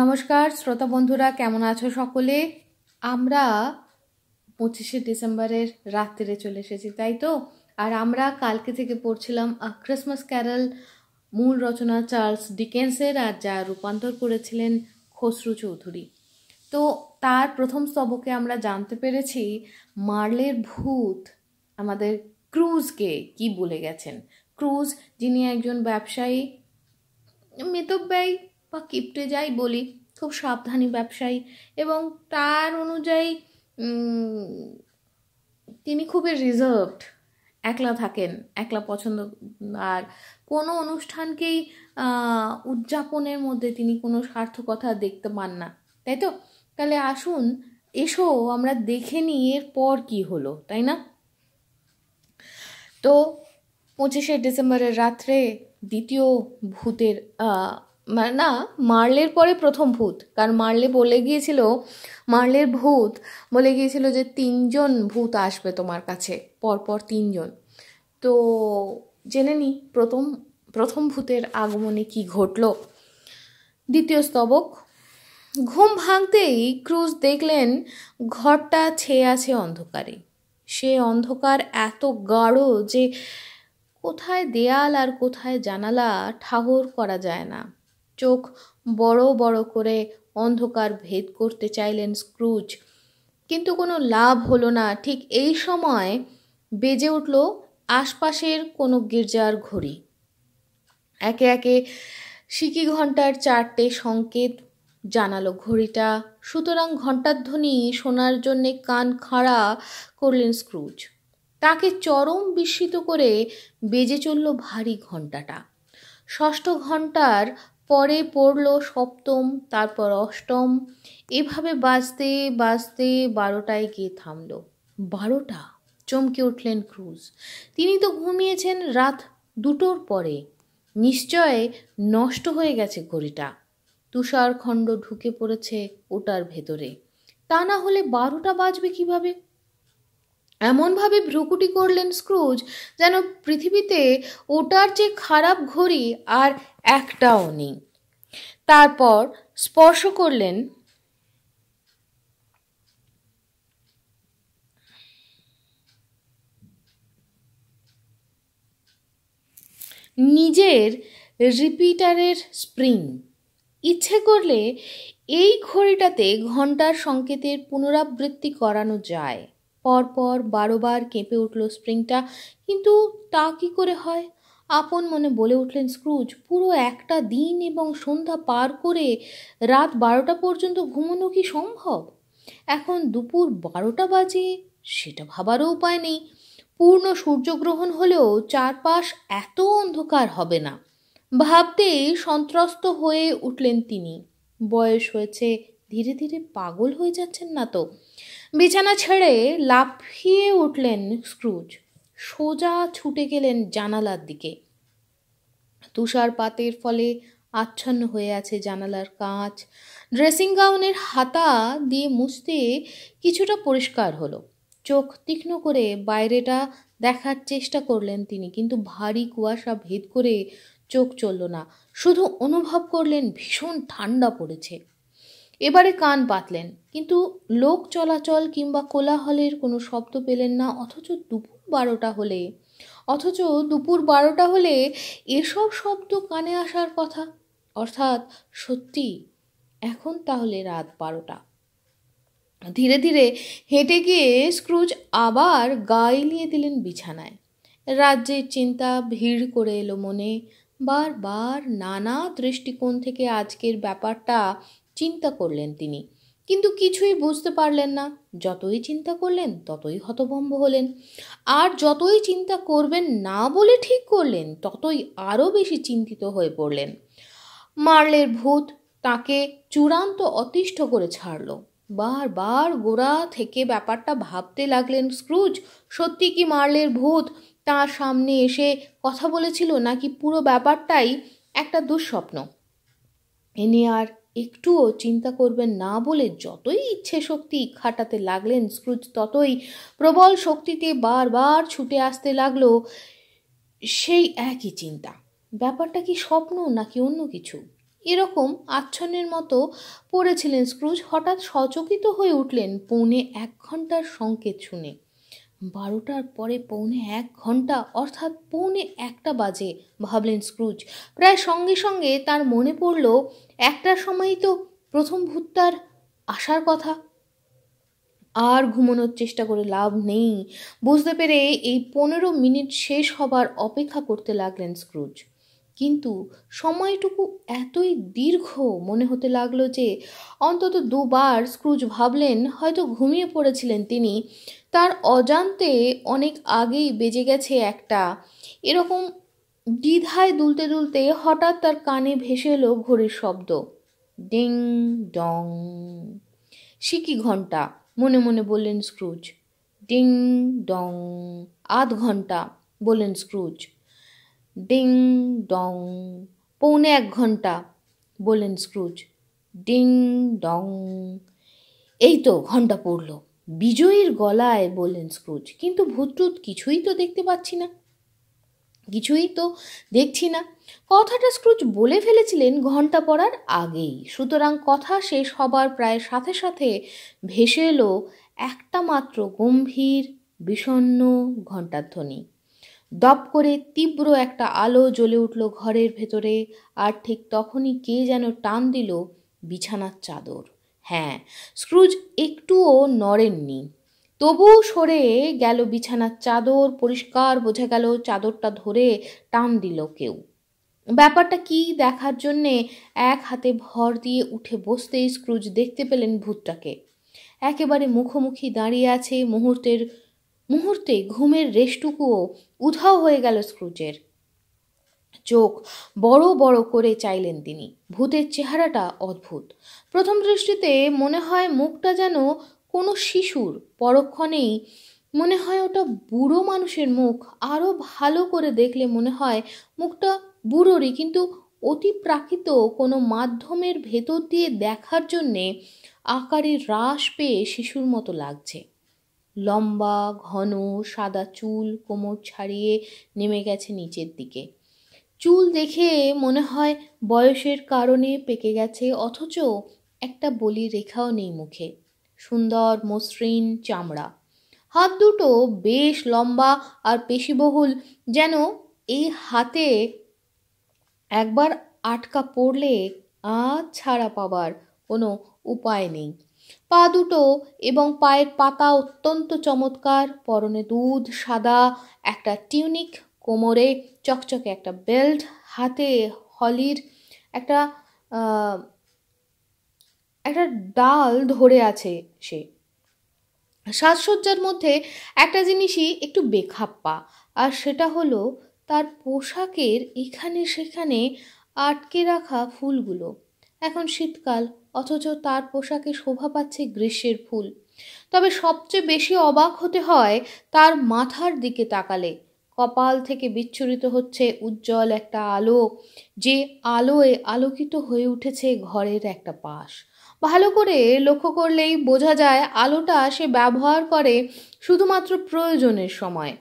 নমস্কার শ্রোতা বন্ধুরা কেমন আছো সকলে আমরা পঁচিশে ডিসেম্বরের রাত্রে চলে এসেছি তাই তো আর আমরা কালকে থেকে পড়ছিলাম ক্রিসমাস ক্যারল মূল রচনা চার্লস ডিকেন্সের আর যা রূপান্তর করেছিলেন খসরু চৌধুরী তো তার প্রথম স্তবকে আমরা জানতে পেরেছি মার্লের ভূত আমাদের ক্রুজকে কি বলে গেছেন ক্রুজ যিনি একজন ব্যবসায়ী মিতব্যয়ী বা কিপটে যাই বলি খুব সাবধানী ব্যবসায়ী এবং তার অনুযায়ী তিনি খুবই রিজার্ভড একলা থাকেন একলা পছন্দ আর কোনো অনুষ্ঠানকেই উদযাপনের মধ্যে তিনি কোনো সার্থকতা দেখতে পান না তাই তো তাহলে আসুন এসো আমরা দেখে নিই এরপর কি হলো তাই না তো পঁচিশে ডিসেম্বরের রাত্রে দ্বিতীয় ভূতের মানে না মার্লের পরে প্রথম ভূত কারণ মার্লে বলে গিয়েছিল মার্লের ভূত বলে গিয়েছিল যে তিনজন ভূত আসবে তোমার কাছে পরপর তিনজন তো জেনে নি প্রথম প্রথম ভূতের আগমনে কি ঘটল দ্বিতীয় স্তবক ঘুম ভাঙতেই ক্রুজ দেখলেন ঘরটা ছেয়ে আছে অন্ধকারে সে অন্ধকার এত গাঢ় যে কোথায় দেয়াল আর কোথায় জানালা ঠাহর করা যায় না চোখ বড় বড় করে অন্ধকার ভেদ করতে চাইলেন স্ক্রুজ কিন্তু কোনো লাভ হলো না ঠিক এই সময় বেজে উঠল আশপাশের কোনো গির্জার ঘড়ি একে একে সিকি ঘন্টার চারটে সংকেত জানালো ঘড়িটা সুতরাং ঘণ্টার ধ্বনি শোনার জন্যে কান খাড়া করলেন স্ক্রুজ তাকে চরম বিস্মিত করে বেজে চলল ভারী ঘণ্টাটা ষষ্ঠ ঘণ্টার পরে পড়ল সপ্তম তারপর অষ্টম এভাবে বাজতে বাজতে বারোটায় গিয়ে থামল বারোটা চমকে উঠলেন ক্রুজ তিনি তো ঘুমিয়েছেন রাত দুটোর পরে নিশ্চয় নষ্ট হয়ে গেছে ঘড়িটা তুষারখণ্ড ঢুকে পড়েছে ওটার ভেতরে তা না হলে বারোটা বাজবে কিভাবে এমনভাবে ভ্রুকুটি করলেন স্ক্রুজ যেন পৃথিবীতে ওটার যে খারাপ ঘড়ি আর একটাও নেই তারপর স্পর্শ করলেন নিজের রিপিটারের স্প্রিং ইচ্ছে করলে এই ঘড়িটাতে ঘন্টার সংকেতের পুনরাবৃত্তি করানো যায় পরপর বারোবার কেঁপে উঠল স্প্রিংটা কিন্তু তা কি করে হয় আপন মনে বলে উঠলেন স্ক্রুজ পুরো একটা দিন এবং সন্ধ্যা পার করে রাত বারোটা পর্যন্ত ঘুমানো কি সম্ভব এখন দুপুর বারোটা বাজে সেটা ভাবারও উপায় নেই পূর্ণ সূর্যগ্রহণ হলেও চারপাশ এত অন্ধকার হবে না ভাবতে সন্ত্রস্ত হয়ে উঠলেন তিনি বয়স হয়েছে ধীরে ধীরে পাগল হয়ে যাচ্ছেন না তো বিছানা ছেড়ে লাফিয়ে উঠলেন স্ক্রুজ সোজা ছুটে গেলেন জানালার দিকে তুষারপাতের ফলে আচ্ছন্ন হয়ে আছে জানালার কাঁচ ড্রেসিং গাউনের হাতা দিয়ে মুছতে কিছুটা পরিষ্কার হলো চোখ তীক্ষ্ণ করে বাইরেটা দেখার চেষ্টা করলেন তিনি কিন্তু ভারী কুয়াশা ভেদ করে চোখ চলল না শুধু অনুভব করলেন ভীষণ ঠান্ডা পড়েছে এবারে কান পাতলেন কিন্তু লোক চলাচল কিংবা কোলাহলের কোনো শব্দ পেলেন না অথচ দুপুর বারোটা হলে অথচ দুপুর বারোটা হলে এসব শব্দ কানে আসার কথা অর্থাৎ সত্যি এখন তাহলে রাত বারোটা ধীরে ধীরে হেঁটে গিয়ে স্ক্রুজ আবার গায়ে নিয়ে দিলেন বিছানায় রাজ্যের চিন্তা ভিড় করে এলো মনে বারবার নানা দৃষ্টিকোণ থেকে আজকের ব্যাপারটা চিন্তা করলেন তিনি কিন্তু কিছুই বুঝতে পারলেন না যতই চিন্তা করলেন ততই হতভম্ব হলেন আর যতই চিন্তা করবেন না বলে ঠিক করলেন ততই আরও বেশি চিন্তিত হয়ে পড়লেন মার্লের ভূত তাকে চূড়ান্ত অতিষ্ঠ করে ছাড়ল বারবার গোড়া থেকে ব্যাপারটা ভাবতে লাগলেন স্ক্রুজ সত্যি কি মার্লের ভূত তার সামনে এসে কথা বলেছিল নাকি পুরো ব্যাপারটাই একটা দুঃস্বপ্ন এ নিয়ে আর একটুও চিন্তা করবেন না বলে যতই ইচ্ছে শক্তি খাটাতে লাগলেন স্ক্রুজ ততই প্রবল শক্তিতে বারবার ছুটে আসতে লাগলো সেই একই চিন্তা ব্যাপারটা কি স্বপ্ন নাকি অন্য কিছু এরকম আচ্ছন্নের মতো পড়েছিলেন স্ক্রুজ হঠাৎ সচকিত হয়ে উঠলেন পৌনে এক ঘন্টার সংকেত শুনে বারোটার পরে পৌনে এক ঘন্টা অর্থাৎ পৌনে একটা বাজে ভাবলেন স্ক্রুজ প্রায় সঙ্গে সঙ্গে তার মনে পড়ল একটার সময়ই তো প্রথম ভূতটার আসার কথা আর ঘুমানোর চেষ্টা করে লাভ নেই বুঝতে পেরে এই পনেরো মিনিট শেষ হবার অপেক্ষা করতে লাগলেন স্ক্রুজ কিন্তু সময়টুকু এতই দীর্ঘ মনে হতে লাগলো যে অন্তত দুবার স্ক্রুজ ভাবলেন হয়তো ঘুমিয়ে পড়েছিলেন তিনি তার অজান্তে অনেক আগেই বেজে গেছে একটা এরকম দ্বিধায় দুলতে দুলতে হঠাৎ তার কানে ভেসে এলো ঘড়ির শব্দ ডিং ডং সিকি ঘন্টা মনে মনে বললেন স্ক্রুজ ডিং ডং আধ ঘন্টা বললেন স্ক্রুজ ডিং ডং পৌনে এক ঘন্টা বললেন স্ক্রুজ ডিং ডং এই তো ঘন্টা পড়ল বিজয়ীর গলায় বললেন স্ক্রুজ কিন্তু ভূতটুত কিছুই তো দেখতে পাচ্ছি না কিছুই তো দেখছি না কথাটা স্ক্রুজ বলে ফেলেছিলেন ঘন্টা পড়ার আগেই সুতরাং কথা শেষ হবার প্রায় সাথে সাথে ভেসে এলো একটা মাত্র গম্ভীর বিষণ্ন ঘণ্টাধ্বনি দপ করে তীব্র একটা আলো জ্বলে উঠল ঘরের ভেতরে আর ঠিক তখনই কে যেন টান দিল বিছানার চাদর হ্যাঁ স্ক্রুজ একটুও নড়েননি তবুও সরে গেল বিছানার চাদর পরিষ্কার বোঝা গেল চাদরটা ধরে টান দিল কেউ ব্যাপারটা কি দেখার জন্যে এক হাতে ভর দিয়ে উঠে বসতেই স্ক্রুজ দেখতে পেলেন ভূতটাকে একেবারে মুখোমুখি দাঁড়িয়ে আছে মুহূর্তের মুহূর্তে ঘুমের রেশটুকুও উধাও হয়ে গেল স্ক্রুজের চোখ বড় বড় করে চাইলেন তিনি ভূতের চেহারাটা অদ্ভুত প্রথম দৃষ্টিতে মনে হয় মুখটা যেন কোনো শিশুর পরক্ষণেই মনে হয় ওটা বুড়ো মানুষের মুখ আরও ভালো করে দেখলে মনে হয় মুখটা বুড়োরই কিন্তু অতি প্রাকৃত কোনো মাধ্যমের ভেতর দিয়ে দেখার জন্যে আকারে হ্রাস পেয়ে শিশুর মতো লাগছে লম্বা ঘন সাদা চুল কোমর ছাড়িয়ে নেমে গেছে নিচের দিকে চুল দেখে মনে হয় বয়সের কারণে পেকে গেছে অথচ একটা বলি রেখাও নেই মুখে সুন্দর মসৃণ চামড়া হাত দুটো বেশ লম্বা আর পেশিবহুল যেন এই হাতে একবার আটকা পড়লে আর ছাড়া পাবার কোনো উপায় নেই পা দুটো এবং পায়ের পাতা অত্যন্ত চমৎকার পরনে দুধ সাদা একটা টিউনিক কোমরে চকচকে একটা বেল্ট হাতে হলির একটা একটা ডাল ধরে আছে সে সাজসজ্জার মধ্যে একটা জিনিসই একটু বেখাপ্পা আর সেটা হলো তার পোশাকের এখানে সেখানে আটকে রাখা ফুলগুলো এখন শীতকাল অথচ তার পোশাকে শোভা পাচ্ছে গ্রীষ্মের ফুল তবে সবচেয়ে বেশি অবাক হতে হয় তার মাথার দিকে তাকালে কপাল থেকে বিচ্ছুরিত হচ্ছে উজ্জ্বল একটা আলো যে আলোয় আলোকিত হয়ে উঠেছে ঘরের একটা পাশ ভালো করে লক্ষ্য করলেই বোঝা যায় আলোটা সে ব্যবহার করে শুধুমাত্র প্রয়োজনের সময়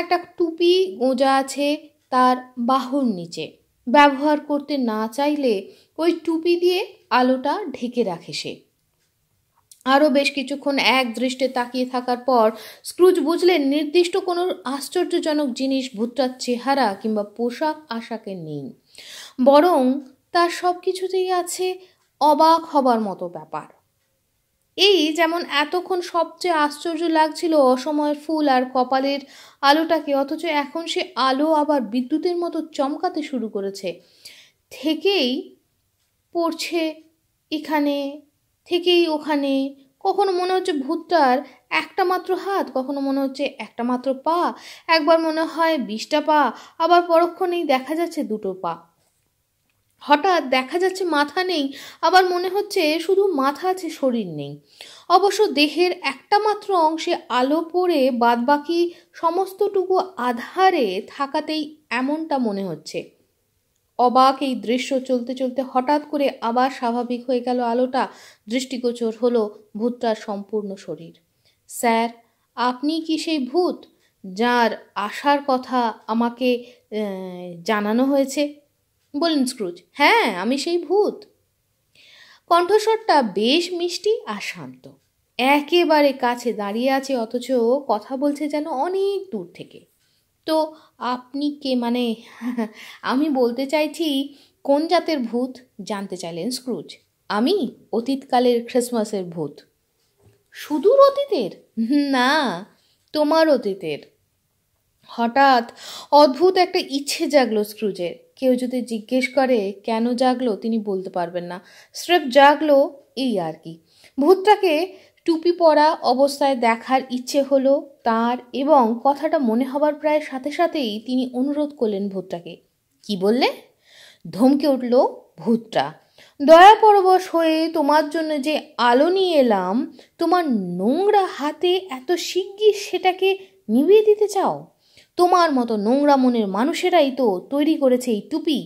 একটা টুপি গোঁজা আছে তার বাহুর নিচে ব্যবহার করতে না চাইলে ওই টুপি দিয়ে আলোটা ঢেকে রাখে সে আরও বেশ কিছুক্ষণ এক দৃষ্টে তাকিয়ে থাকার পর স্ক্রুজ বুঝলেন নির্দিষ্ট কোনো আশ্চর্যজনক জিনিস ভূতটার চেহারা কিংবা পোশাক আশাকে নেই বরং তার সব কিছুতেই আছে অবাক হবার মতো ব্যাপার এই যেমন এতক্ষণ সবচেয়ে আশ্চর্য লাগছিল অসময়ের ফুল আর কপালের আলোটাকে অথচ এখন সে আলো আবার বিদ্যুতের মতো চমকাতে শুরু করেছে থেকেই পড়ছে এখানে থেকেই ওখানে কখনো মনে হচ্ছে ভূতটার একটা মাত্র হাত কখনো মনে হচ্ছে একটা মাত্র পা একবার মনে হয় বিশটা পা আবার পরক্ষণেই দেখা যাচ্ছে দুটো পা হঠাৎ দেখা যাচ্ছে মাথা নেই আবার মনে হচ্ছে শুধু মাথা আছে শরীর নেই অবশ্য দেহের একটা মাত্র অংশে আলো পড়ে বাদবাকি সমস্তটুকু আধারে থাকাতেই এমনটা মনে হচ্ছে অবাক এই দৃশ্য চলতে চলতে হঠাৎ করে আবার স্বাভাবিক হয়ে গেল আলোটা দৃষ্টিগোচর হল ভূতটার সম্পূর্ণ শরীর স্যার আপনি কি সেই ভূত যার আসার কথা আমাকে জানানো হয়েছে বললেন স্ক্রুজ হ্যাঁ আমি সেই ভূত কণ্ঠস্বরটা বেশ মিষ্টি আর শান্ত একেবারে কাছে দাঁড়িয়ে আছে অথচ কথা বলছে যেন অনেক দূর থেকে তো আপনি কে মানে আমি বলতে চাইছি কোন জাতের ভূত জানতে চাইলেন স্ক্রুজ আমি অতীতকালের ক্রিসমাসের ভূত সুদূর অতীতের না তোমার অতীতের হঠাৎ অদ্ভুত একটা ইচ্ছে জাগলো স্ক্রুজের কেউ যদি জিজ্ঞেস করে কেন জাগলো তিনি বলতে পারবেন না স্রেফ জাগলো এই আর কি ভূতটাকে টুপি পরা অবস্থায় দেখার ইচ্ছে হলো তার এবং কথাটা মনে হবার প্রায় সাথে সাথেই তিনি অনুরোধ করলেন ভূতটাকে কি বললে ধমকে উঠল ভূতটা দয়া পরবশ হয়ে তোমার জন্য যে আলো নিয়ে এলাম তোমার নোংরা হাতে এত শিগগির সেটাকে নিভিয়ে দিতে চাও তোমার মতো নোংরা মনের মানুষেরাই তো তৈরি করেছে এই টুপি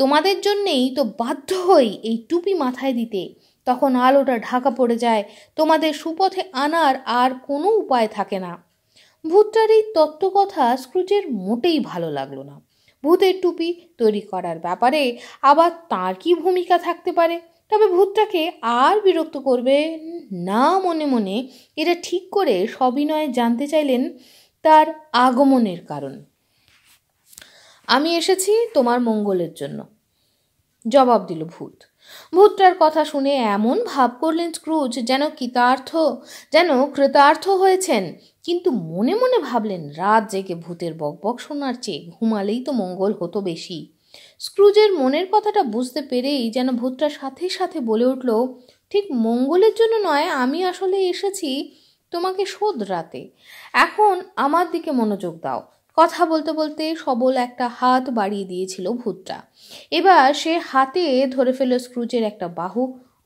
তোমাদের জন্যেই তো বাধ্য হই এই টুপি মাথায় দিতে তখন আলোটা ঢাকা পড়ে যায় তোমাদের সুপথে আনার আর কোনো উপায় থাকে না ভূতটার এই তত্ত্বকথা স্ক্রুচের মোটেই ভালো লাগলো না ভূতের টুপি তৈরি করার ব্যাপারে আবার তার কি ভূমিকা থাকতে পারে তবে ভূতটাকে আর বিরক্ত করবে না মনে মনে এটা ঠিক করে সবিনয়ে জানতে চাইলেন তার আগমনের কারণ আমি এসেছি তোমার মঙ্গলের জন্য জবাব দিল ভূত ভুট্টার কথা শুনে এমন ভাব করলেন স্ক্রুজ যেন কৃতার্থ যেন কৃতার্থ হয়েছেন কিন্তু মনে মনে ভাবলেন রাত জেগে ভূতের বকবক শোনার চেয়ে ঘুমালেই তো মঙ্গল হতো বেশি স্ক্রুজের মনের কথাটা বুঝতে পেরেই যেন ভূতটা সাথে সাথে বলে উঠল ঠিক মঙ্গলের জন্য নয় আমি আসলে এসেছি তোমাকে শোধ রাতে এখন আমার দিকে মনোযোগ দাও কথা বলতে বলতে সবল একটা হাত বাড়িয়ে দিয়েছিল ভূতটা এবার সে হাতে ধরে ফেল স্ক্রুজের একটা বাহু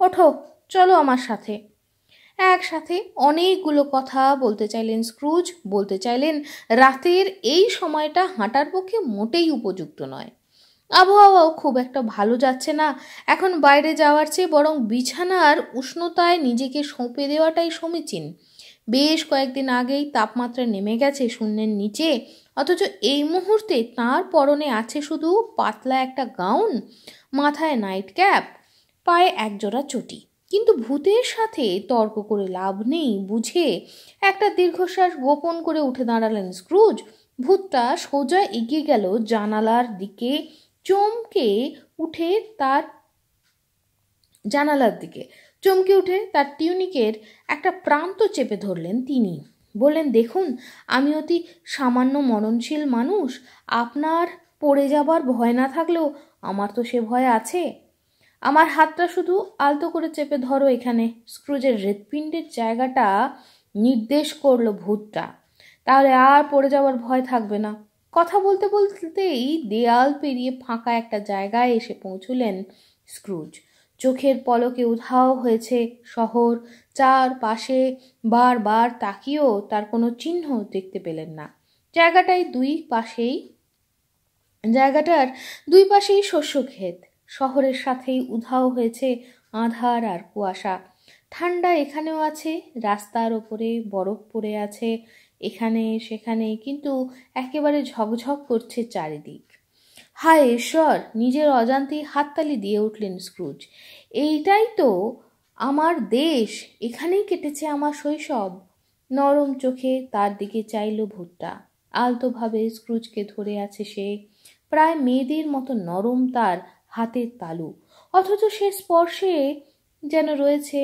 ওঠো চলো আমার সাথে একসাথে অনেকগুলো কথা বলতে চাইলেন স্ক্রুজ বলতে চাইলেন রাতের এই সময়টা হাঁটার পক্ষে মোটেই উপযুক্ত নয় আবহাওয়াও খুব একটা ভালো যাচ্ছে না এখন বাইরে যাওয়ার চেয়ে বরং বিছানার উষ্ণতায় নিজেকে সঁপে দেওয়াটাই সমীচীন বেশ কয়েকদিন আগেই তাপমাত্রা নেমে গেছে শূন্যের নিচে অথচ এই মুহূর্তে তার পরনে আছে শুধু পাতলা একটা গাউন মাথায় নাইট ক্যাপ পায়ে একজোড়া চটি কিন্তু ভূতের সাথে তর্ক করে লাভ নেই বুঝে একটা দীর্ঘশ্বাস গোপন করে উঠে দাঁড়ালেন স্ক্রুজ ভূতটা সোজা এগিয়ে গেল জানালার দিকে চমকে উঠে তার জানালার দিকে চমকে উঠে তার টিউনিকের একটা প্রান্ত চেপে ধরলেন তিনি বললেন দেখুন আমি অতি সামান্য মননশীল মানুষ আপনার পড়ে যাবার ভয় না থাকলেও আমার তো সে ভয় আছে আমার হাতটা শুধু আলতো করে চেপে ধরো এখানে স্ক্রুজের হৃৎপিণ্ডের জায়গাটা নির্দেশ করলো ভূতটা তাহলে আর পড়ে যাওয়ার ভয় থাকবে না কথা বলতে বলতেই দেয়াল পেরিয়ে ফাঁকা একটা জায়গায় এসে পৌঁছলেন স্ক্রুজ চোখের পলকে উধাও হয়েছে শহর চার পাশে বারবার তাকিয়েও তার কোনো চিহ্ন দেখতে পেলেন না জায়গাটায় দুই পাশেই জায়গাটার দুই পাশেই শস্য ক্ষেত শহরের সাথেই উধাও হয়েছে আধার আর কুয়াশা ঠান্ডা এখানেও আছে রাস্তার ওপরে বরফ পড়ে আছে এখানে সেখানে কিন্তু একেবারে ঝকঝক করছে চারিদিক হায় ঈশ্বর নিজের অজান্তেই হাততালি দিয়ে উঠলেন স্ক্রুজ এইটাই তো আমার দেশ এখানেই কেটেছে আমার শৈশব নরম চোখে তার দিকে চাইল ভুট্টা আলতোভাবে স্ক্রুজকে ধরে আছে সে প্রায় মেয়েদের মতো নরম তার হাতের তালু অথচ সে স্পর্শে যেন রয়েছে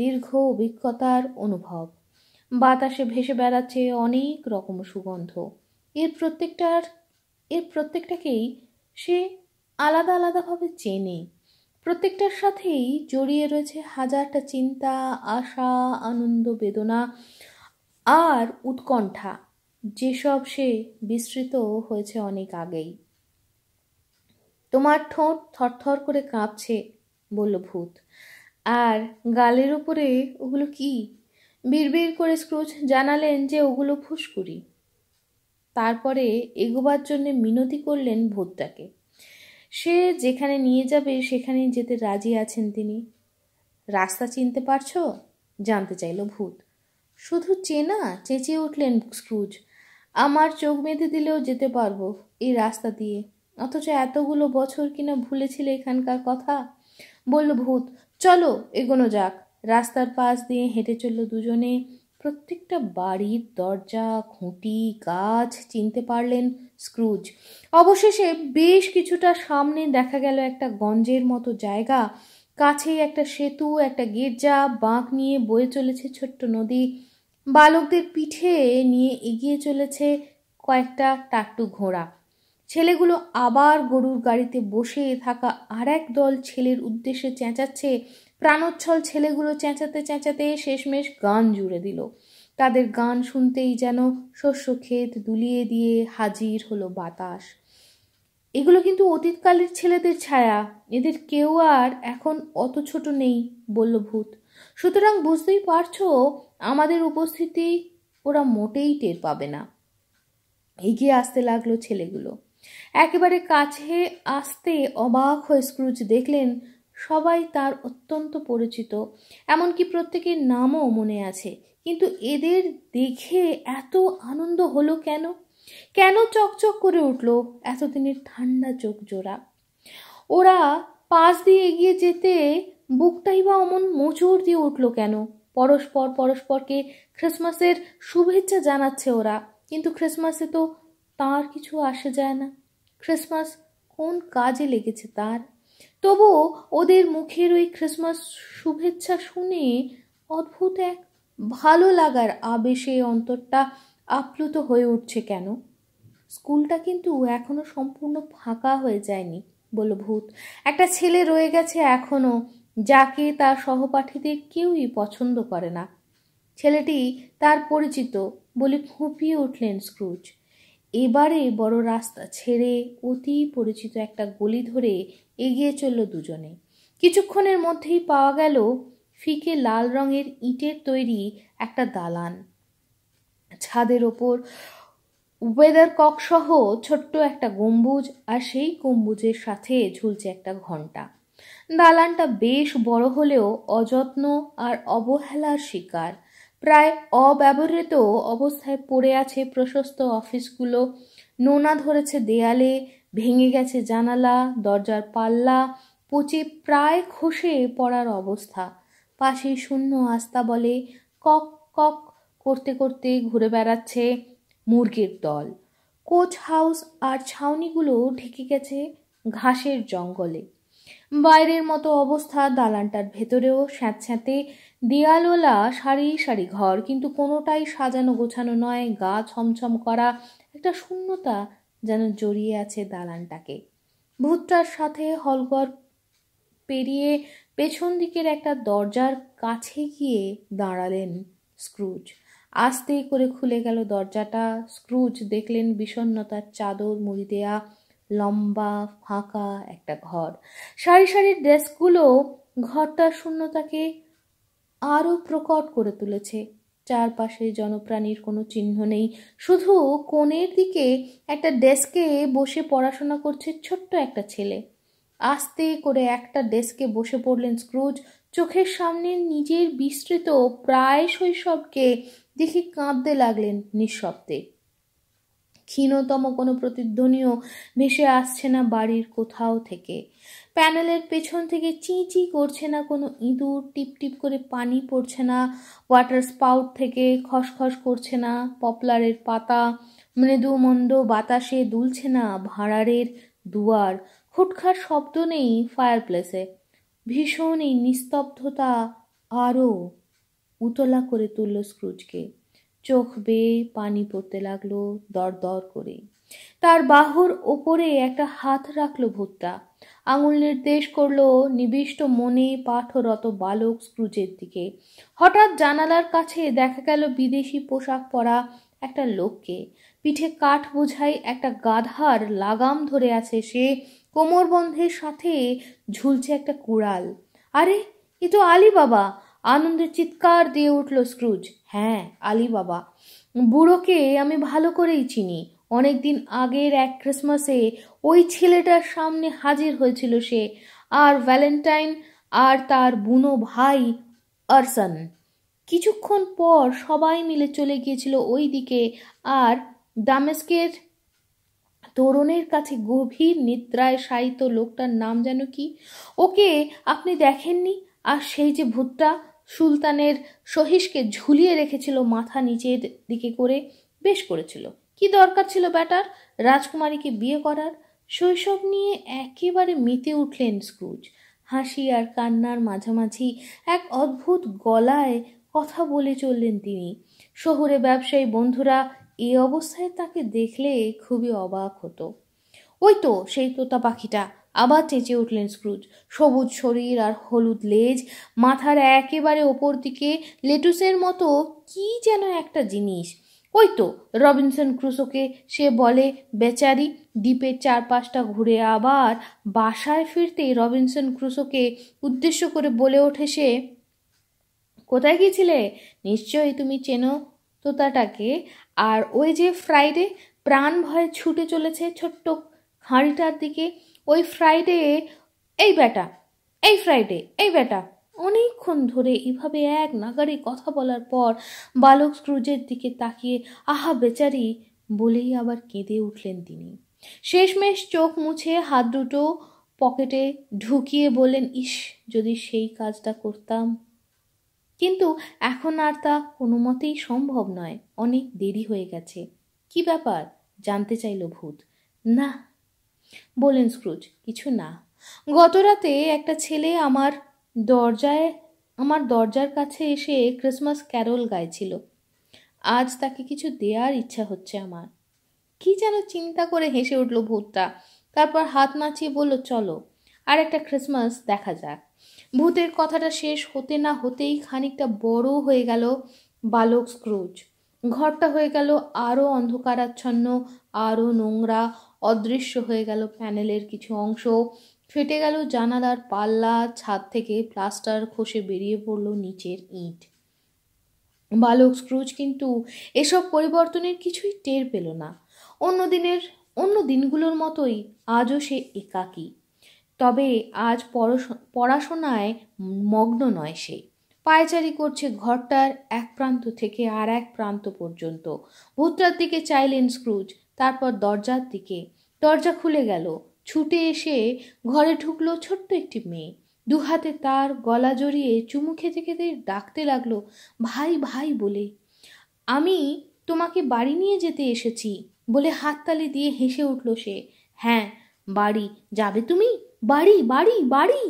দীর্ঘ অভিজ্ঞতার অনুভব বাতাসে ভেসে বেড়াচ্ছে অনেক রকম সুগন্ধ এর প্রত্যেকটার এর প্রত্যেকটাকেই সে আলাদা আলাদাভাবে চেনে প্রত্যেকটার সাথেই জড়িয়ে রয়েছে হাজারটা চিন্তা আশা আনন্দ বেদনা আর উৎকণ্ঠা যেসব সে বিস্তৃত হয়েছে অনেক আগেই তোমার ঠোঁট থরথর করে কাঁপছে বলল ভূত আর গালের উপরে ওগুলো কি বিড়বিড় করে স্ক্রুচ জানালেন যে ওগুলো ফুসকুড়ি তারপরে এগোবার জন্যে মিনতি করলেন ভূতটাকে সে যেখানে নিয়ে যাবে সেখানে যেতে রাজি আছেন তিনি রাস্তা চিনতে পারছো জানতে চাইল ভূত শুধু চেনা চেঁচিয়ে উঠলেন স্ক্রুজ আমার চোখ বেঁধে দিলেও যেতে পারবো এই রাস্তা দিয়ে অথচ এতগুলো বছর কিনা ভুলেছিলে এখানকার কথা বলল ভূত চলো এগোনো যাক রাস্তার পাশ দিয়ে হেঁটে চলল দুজনে প্রত্যেকটা বাড়ির দরজা খুঁটি গাছ চিনতে পারলেন স্ক্রুজ অবশেষে বেশ কিছুটা সামনে দেখা গেল একটা গঞ্জের মতো জায়গা কাছেই একটা সেতু একটা গির্জা বাঁক নিয়ে বয়ে চলেছে ছোট্ট নদী বালকদের পিঠে নিয়ে এগিয়ে চলেছে কয়েকটা টাট্টু ঘোড়া ছেলেগুলো আবার গরুর গাড়িতে বসে থাকা আর এক দল ছেলের উদ্দেশ্যে চেঁচাচ্ছে প্রাণোচ্ছল ছেলেগুলো চেঁচাতে চেঁচাতে শেষমেশ গান জুড়ে দিল তাদের গান শুনতেই যেন শস্য ক্ষেত দুলিয়ে দিয়ে হাজির হলো বাতাস এগুলো কিন্তু অতীতকালের ছেলেদের ছায়া এদের কেউ আর এখন অত ছোট নেই বলল ভূত সুতরাং বুঝতেই পারছো আমাদের উপস্থিতি ওরা মোটেই টের পাবে না এগিয়ে আসতে লাগলো ছেলেগুলো একেবারে কাছে আসতে অবাক হয়ে স্ক্রুজ দেখলেন সবাই তার অত্যন্ত পরিচিত এমনকি প্রত্যেকের নামও মনে আছে কিন্তু এদের দেখে এত আনন্দ হলো কেন কেন চকচক করে উঠল এতদিনের ঠান্ডা চোখ জোড়া ওরা পাশ দিয়ে এগিয়ে যেতে বুকটাই বা অমন মোচড় দিয়ে উঠল কেন পরস্পর পরস্পরকে খ্রিসমাসের শুভেচ্ছা জানাচ্ছে ওরা কিন্তু ক্রিসমাসে তো তার কিছু আসে যায় না ক্রিসমাস কোন কাজে লেগেছে তার তবুও ওদের মুখের ওই ক্রিসমাস শুভেচ্ছা শুনে অদ্ভুত এক ভালো লাগার আবেশে অন্তরটা আপ্লুত হয়ে উঠছে কেন স্কুলটা কিন্তু এখনো সম্পূর্ণ ফাঁকা হয়ে যায়নি বলল ভূত একটা ছেলে রয়ে গেছে এখনো যাকে তার সহপাঠীদের কেউই পছন্দ করে না ছেলেটি তার পরিচিত বলে ফুঁপিয়ে উঠলেন স্ক্রুজ এবারে বড় রাস্তা ছেড়ে অতি পরিচিত একটা গলি ধরে এগিয়ে চলল দুজনে কিছুক্ষণের মধ্যেই পাওয়া গেল ফিকে লাল রঙের ইটের তৈরি একটা দালান ছাদের ওপর ওয়েদার কক সহ ছোট্ট একটা গম্বুজ আর সেই গম্বুজের সাথে ঝুলছে একটা ঘন্টা দালানটা বেশ বড় হলেও অযত্ন আর অবহেলার শিকার প্রায় অব্যবহৃত অবস্থায় পড়ে আছে প্রশস্ত অফিসগুলো নোনা ধরেছে দেয়ালে ভেঙে গেছে জানালা দরজার পাল্লা পচে প্রায় খসে পড়ার অবস্থা পাশে শূন্য আস্তা বলে কক কক করতে করতে ঘুরে বেড়াচ্ছে মুরগির দল কোচ হাউস আর ছাউনিগুলো ঢেকে গেছে ঘাসের জঙ্গলে বাইরের মতো অবস্থা দালানটার ভেতরেও স্যাঁতস্যাঁতে দেয়ালওয়ালা সারি সারি ঘর কিন্তু কোনোটাই সাজানো গোছানো নয় গা ছমছম করা একটা শূন্যতা যেন জড়িয়ে আছে দালানটাকে ভূতটার সাথে হলঘর পেরিয়ে পেছন দিকের একটা দরজার কাছে গিয়ে দাঁড়ালেন স্ক্রুজ আস্তে করে খুলে গেল দরজাটা স্ক্রুজ দেখলেন বিষণ্নতার চাদর মুড়ি দেয়া লম্বা ফাঁকা একটা ঘর সারি সারি ড্রেসগুলো ঘরটার শূন্যতাকে আরও প্রকট করে তুলেছে চারপাশে জনপ্রাণীর কোনো চিহ্ন নেই শুধু কোণের দিকে একটা ডেস্কে বসে পড়াশোনা করছে ছোট্ট একটা ছেলে আস্তে করে একটা ডেস্কে বসে পড়লেন স্ক্রুজ চোখের সামনে নিজের বিস্তৃত প্রায় শৈশবকে দেখে কাঁদতে লাগলেন নিঃশব্দে ক্ষীণতম কোনো প্রতিধ্বনিও ভেসে আসছে না বাড়ির কোথাও থেকে প্যানেলের পেছন থেকে চিঁচি করছে না কোনো ইঁদুর টিপটিপ করে পানি পড়ছে না ওয়াটার স্পাউট থেকে খসখস করছে না পপলারের পাতা মৃদু মন্দ বাতাসে দুলছে না ভাঁড়ারের দুয়ার খুটখার শব্দ নেই ফায়ারপ্লেসে ভীষণ এই নিস্তব্ধতা আরও উতলা করে তুলল স্ক্রুজকে চোখ বেয়ে পানি পড়তে লাগলো দরদর করে তার বাহুর ওপরে একটা হাত রাখলো ভুট্টা আঙুল নির্দেশ করলো নিবিষ্ট মনে পাঠরত বালক স্ক্রুজের দিকে হঠাৎ জানালার কাছে দেখা গেল বিদেশি পোশাক পরা একটা লোককে পিঠে কাঠ বোঝাই একটা গাধার লাগাম ধরে আছে সে কোমরবন্ধের সাথে ঝুলছে একটা কুড়াল আরে এ তো আলী বাবা আনন্দে চিৎকার দিয়ে উঠল স্ক্রুজ হ্যাঁ আলী বাবা বুড়োকে আমি ভালো করেই চিনি অনেকদিন আগের এক ক্রিসমাসে ওই ছেলেটার সামনে হাজির হয়েছিল সে আর ভ্যালেন্টাইন আর তার বুনো ভাই আরসন কিছুক্ষণ পর সবাই মিলে চলে গিয়েছিল ওই দিকে আর দামেস্কের তরুণের কাছে গভীর নিদ্রায় শায়িত লোকটার নাম যেন কি ওকে আপনি দেখেননি আর সেই যে ভূতটা সুলতানের সহিসকে ঝুলিয়ে রেখেছিল মাথা নিচের দিকে করে বেশ করেছিল কি দরকার ছিল ব্যাটার রাজকুমারীকে বিয়ে করার শৈশব নিয়ে একেবারে মেতে উঠলেন স্ক্রুজ হাসি আর কান্নার মাঝামাঝি এক অদ্ভুত গলায় কথা বলে চললেন তিনি শহরে ব্যবসায়ী বন্ধুরা এই অবস্থায় তাকে দেখলে খুবই অবাক হতো ওই তো সেই তোতা পাখিটা আবার চেঁচে উঠলেন স্ক্রুজ সবুজ শরীর আর হলুদ লেজ মাথার একেবারে ওপর দিকে লেটুসের মতো কি যেন একটা জিনিস ওই তো রবিনসন ক্রুসোকে সে বলে বেচারি দ্বীপের চারপাশটা ঘুরে আবার বাসায় ফিরতেই রবিনসন ক্রুসোকে উদ্দেশ্য করে বলে ওঠে সে কোথায় গিয়েছিলে নিশ্চয়ই তুমি চেনো তোতাটাকে আর ওই যে ফ্রাইডে প্রাণ ভয়ে ছুটে চলেছে ছোট্ট খাঁড়িটার দিকে ওই ফ্রাইডে এই বেটা এই ফ্রাইডে এই বেটা অনেকক্ষণ ধরে এভাবে এক নাগারে কথা বলার পর বালক স্ক্রুজের দিকে তাকিয়ে আহা বেচারি বলেই আবার কেঁদে উঠলেন তিনি শেষমেশ চোখ মুছে হাত দুটো পকেটে ঢুকিয়ে বললেন ইস যদি সেই কাজটা করতাম কিন্তু এখন আর তা কোনো মতেই সম্ভব নয় অনেক দেরি হয়ে গেছে কি ব্যাপার জানতে চাইল ভূত না বললেন স্ক্রুজ কিছু না গতরাতে একটা ছেলে আমার দরজায় আমার দরজার কাছে এসে ক্রিসমাস ক্যারল গাইছিল আজ তাকে কিছু দেয়ার ইচ্ছা হচ্ছে আমার কি যেন চিন্তা করে হেসে উঠল ভূতটা তারপর হাত নাচিয়ে বলল চলো আর একটা ক্রিসমাস দেখা যাক ভূতের কথাটা শেষ হতে না হতেই খানিকটা বড় হয়ে গেল বালক স্ক্রুজ ঘরটা হয়ে গেল আরও অন্ধকারাচ্ছন্ন আরও নোংরা অদৃশ্য হয়ে গেল প্যানেলের কিছু অংশ ফেটে গেল জানালার পাল্লা ছাদ থেকে প্লাস্টার খসে বেরিয়ে পড়ল নিচের ইট বালক স্ক্রুজ কিন্তু এসব পরিবর্তনের কিছুই টের পেল না অন্য দিনের অন্য দিনগুলোর মতোই আজও সে একাকী তবে আজ পড়াশোনায় মগ্ন নয় সে পায়চারি করছে ঘরটার এক প্রান্ত থেকে আর এক প্রান্ত পর্যন্ত ভূতরার দিকে চাইলেন স্ক্রুজ তারপর দরজার দিকে দরজা খুলে গেল ছুটে এসে ঘরে ঢুকলো ছোট্ট একটি মেয়ে দু হাতে তার গলা জড়িয়ে চুমু খেতে খেতে ডাকতে লাগলো ভাই ভাই বলে আমি তোমাকে বাড়ি নিয়ে যেতে এসেছি বলে হাততালি দিয়ে হেসে উঠল সে হ্যাঁ বাড়ি যাবে তুমি বাড়ি বাড়ি বাড়ি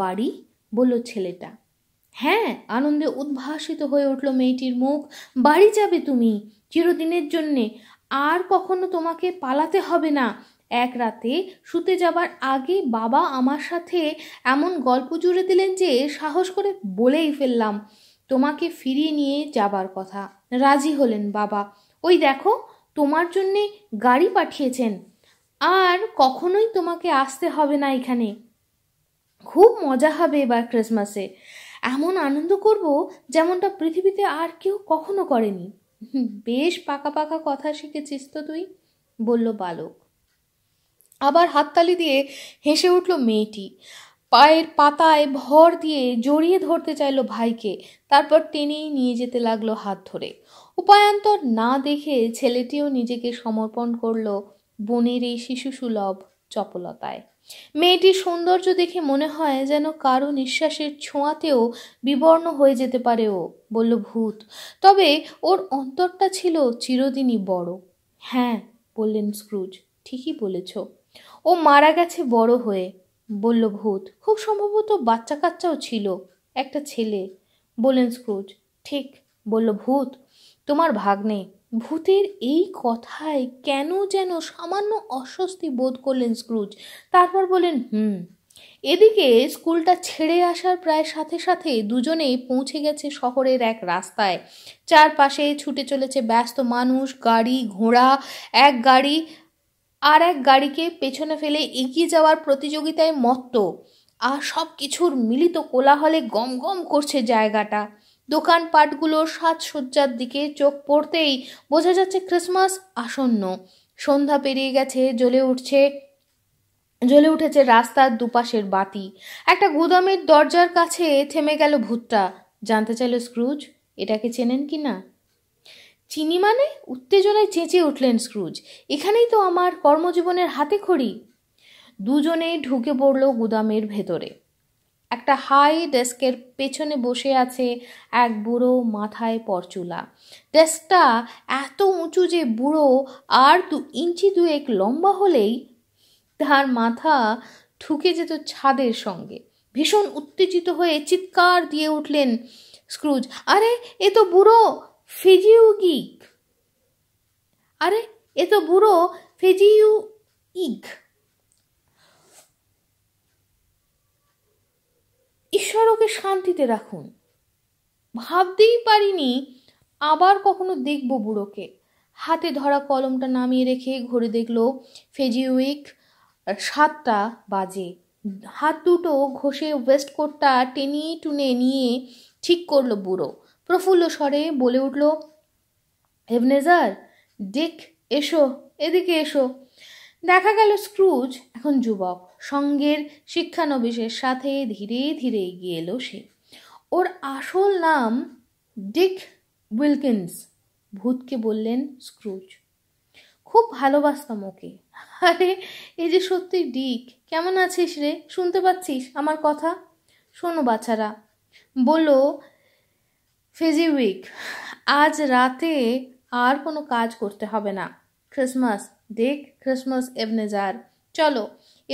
বাড়ি বলল ছেলেটা হ্যাঁ আনন্দে উদ্ভাসিত হয়ে উঠল মেয়েটির মুখ বাড়ি যাবে তুমি চিরদিনের জন্যে আর কখনো তোমাকে পালাতে হবে না এক রাতে শুতে যাবার আগে বাবা আমার সাথে এমন গল্প জুড়ে দিলেন যে সাহস করে বলেই ফেললাম তোমাকে ফিরিয়ে নিয়ে যাবার কথা রাজি হলেন বাবা ওই দেখো তোমার জন্যে গাড়ি পাঠিয়েছেন আর কখনোই তোমাকে আসতে হবে না এখানে খুব মজা হবে এবার ক্রিসমাসে এমন আনন্দ করব যেমনটা পৃথিবীতে আর কেউ কখনো করেনি বেশ পাকা পাকা কথা শিখেছিস তো তুই বলল বালক আবার হাততালি দিয়ে হেসে উঠল মেয়েটি পায়ের পাতায় ভর দিয়ে জড়িয়ে ধরতে চাইল ভাইকে তারপর টেনেই নিয়ে যেতে লাগলো হাত ধরে উপায়ান্তর না দেখে ছেলেটিও নিজেকে সমর্পণ করল বোনের এই শিশুসুলভ চপলতায় মেয়েটির সৌন্দর্য দেখে মনে হয় যেন কারো নিঃশ্বাসের ছোঁয়াতেও বিবর্ণ হয়ে যেতে পারে ও বলল ভূত তবে ওর অন্তরটা ছিল চিরদিনই বড় হ্যাঁ বললেন স্ক্রুজ ঠিকই বলেছ ও মারা গেছে বড় হয়ে বলল ভূত খুব সম্ভবত বাচ্চা কাচ্চাও ছিল একটা ছেলে বললেন স্ক্রুজ ঠিক বলল ভূত তোমার ভাগ্নে ভূতের এই কথায় কেন যেন সামান্য অস্বস্তি বোধ করলেন স্ক্রুজ তারপর বলেন হুম এদিকে স্কুলটা ছেড়ে আসার প্রায় সাথে সাথে দুজনেই পৌঁছে গেছে শহরের এক রাস্তায় চারপাশে ছুটে চলেছে ব্যস্ত মানুষ গাড়ি ঘোড়া এক গাড়ি আর এক গাড়িকে পেছনে ফেলে এগিয়ে যাওয়ার প্রতিযোগিতায় মত্ত আর সব কিছুর মিলিত কোলাহলে গম গম করছে জায়গাটা দোকানপাটগুলোর সাজসজ্জার দিকে চোখ পড়তেই বোঝা যাচ্ছে ক্রিসমাস আসন্ন সন্ধ্যা পেরিয়ে গেছে জ্বলে উঠছে জ্বলে উঠেছে রাস্তার দুপাশের বাতি একটা গুদামের দরজার কাছে থেমে গেল ভূতটা জানতে চাইল স্ক্রুজ এটাকে চেনেন কি না চিনি মানে উত্তেজনায় চেঁচে উঠলেন স্ক্রুজ এখানেই তো আমার কর্মজীবনের হাতে খড়ি দুজনে ঢুকে পড়ল গুদামের ভেতরে একটা হাই ডেস্কের পেছনে বসে আছে এক বুড়ো মাথায় পরচুলা ডেস্কটা এত উঁচু যে বুড়ো আর দু ইঞ্চি দুয়েক লম্বা হলেই তার মাথা ঠুকে যেত ছাদের সঙ্গে ভীষণ উত্তেজিত হয়ে চিৎকার দিয়ে উঠলেন স্ক্রুজ আরে এ তো বুড়ো ফিজিউ ইক আরে এ তো বুড়ো ফিজিউ ইক ওকে শান্তিতে রাখুন ভাবতেই পারিনি আবার কখনো দেখব বুড়োকে হাতে ধরা কলমটা নামিয়ে রেখে ঘড়ি দেখল ফেজিউইক সাতটা বাজে হাত দুটো ঘষে ওয়েস্ট কোটটা টেনে টুনে নিয়ে ঠিক করলো বুড়ো প্রফুল্ল স্বরে বলে উঠল হেভনেজার ডেক এসো এদিকে এসো দেখা গেল স্ক্রুজ এখন যুবক সঙ্গের শিক্ষানবিশের সাথে ধীরে ধীরে এগিয়ে এলো সে ওর আসল নাম ডিক উইলকিন্স ভূতকে বললেন স্ক্রুজ খুব ভালোবাসতাম ওকে আরে এই যে সত্যি ডিক কেমন আছিস রে শুনতে পাচ্ছিস আমার কথা শোনো বাচ্চারা বলো ফেজিউইক আজ রাতে আর কোনো কাজ করতে হবে না ক্রিসমাস দেখ ক্রিসমাস এভনেজার চলো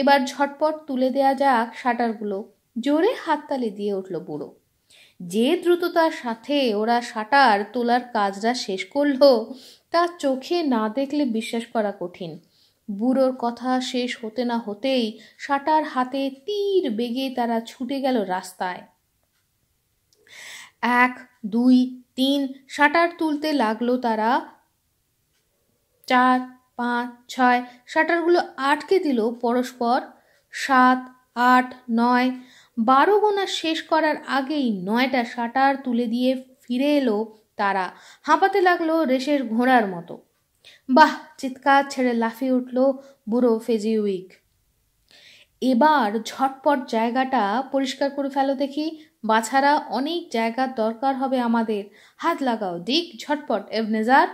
এবার ঝটপট তুলে দেয়া যাক শাটারগুলো জোরে হাততালি দিয়ে উঠল বুড়ো যে দ্রুততার সাথে ওরা শাটার তোলার কাজটা শেষ করলো তা চোখে না দেখলে বিশ্বাস করা কঠিন বুড়োর কথা শেষ হতে না হতেই শাটার হাতে তীর বেগে তারা ছুটে গেল রাস্তায় এক দুই তিন শাটার তুলতে লাগলো তারা চার পাঁচ ছয় শাটারগুলো আটকে দিল পরস্পর সাত আট নয় বারো গোনা শেষ করার আগেই নয়টা শাটার তুলে দিয়ে ফিরে এলো তারা হাঁপাতে লাগলো রেশের ঘোড়ার মতো বাহ চিৎকার ছেড়ে লাফিয়ে উঠল বুড়ো ফেজিউইক এবার ঝটপট জায়গাটা পরিষ্কার করে ফেলো দেখি বাছারা অনেক জায়গার দরকার হবে আমাদের হাত লাগাও দিক ঝটপট এভনেজার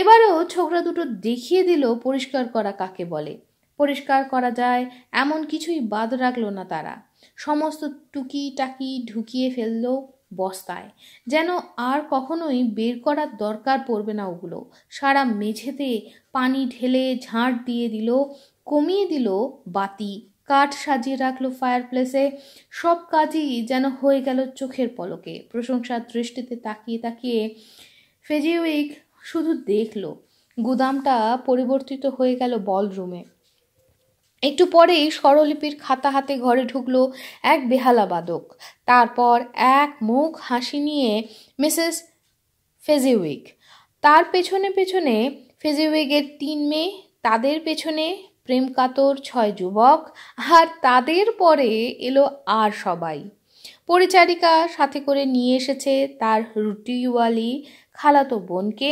এবারেও ছোকরা দুটো দেখিয়ে দিল পরিষ্কার করা কাকে বলে পরিষ্কার করা যায় এমন কিছুই বাদ রাখল না তারা সমস্ত টুকি টাকি ঢুকিয়ে ফেলল বস্তায় যেন আর কখনোই বের করার দরকার পড়বে না ওগুলো সারা মেঝেতে পানি ঢেলে ঝাঁট দিয়ে দিল কমিয়ে দিল বাতি কাঠ সাজিয়ে রাখলো ফায়ার প্লেসে সব কাজই যেন হয়ে গেল চোখের পলকে প্রশংসার দৃষ্টিতে তাকিয়ে তাকিয়ে ফেজিউইক শুধু দেখল গুদামটা পরিবর্তিত হয়ে গেল বলরুমে একটু পরেই স্বরলিপির খাতা হাতে ঘরে ঢুকলো এক বেহালা বাদক তারপর এক মুখ হাসি নিয়ে মিসেস ফেজিউইক তার পেছনে পেছনে ফেজিউইকের তিন মেয়ে তাদের পেছনে প্রেমকাতর ছয় যুবক আর তাদের পরে এলো আর সবাই পরিচারিকা সাথে করে নিয়ে এসেছে তার রুটিওয়ালি খালাতো বোনকে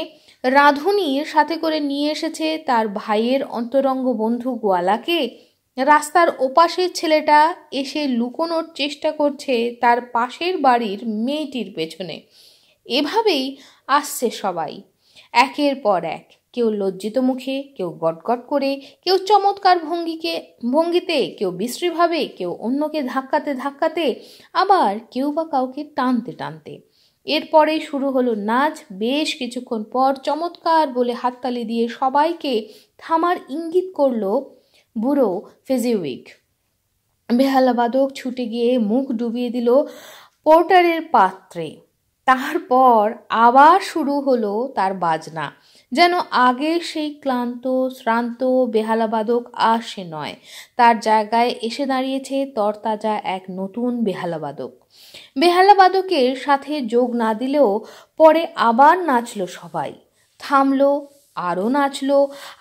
রাঁধুনির সাথে করে নিয়ে এসেছে তার ভাইয়ের অন্তরঙ্গ বন্ধু গোয়ালাকে রাস্তার ওপাশের ছেলেটা এসে লুকোনোর চেষ্টা করছে তার পাশের বাড়ির মেয়েটির পেছনে এভাবেই আসছে সবাই একের পর এক কেউ লজ্জিত মুখে কেউ গটগট করে কেউ চমৎকার ভঙ্গিকে ভঙ্গিতে কেউ বিশ্রীভাবে কেউ অন্যকে ধাক্কাতে ধাক্কাতে আবার কেউ বা কাউকে টানতে টানতে এরপরে শুরু হলো নাচ বেশ কিছুক্ষণ পর চমৎকার বলে হাততালি দিয়ে সবাইকে থামার ইঙ্গিত করল বুড়ো ফেজিউইক বেহালাবাদক ছুটে গিয়ে মুখ ডুবিয়ে দিল পোর্টারের পাত্রে তারপর আবার শুরু হলো তার বাজনা যেন আগে সেই ক্লান্ত শ্রান্ত বেহালাবাদক আর সে নয় তার জায়গায় এসে দাঁড়িয়েছে তরতাজা এক নতুন বেহালাবাদক বেহালাবাদকের সাথে যোগ না দিলেও পরে আবার নাচল সবাই থামলো আরও নাচল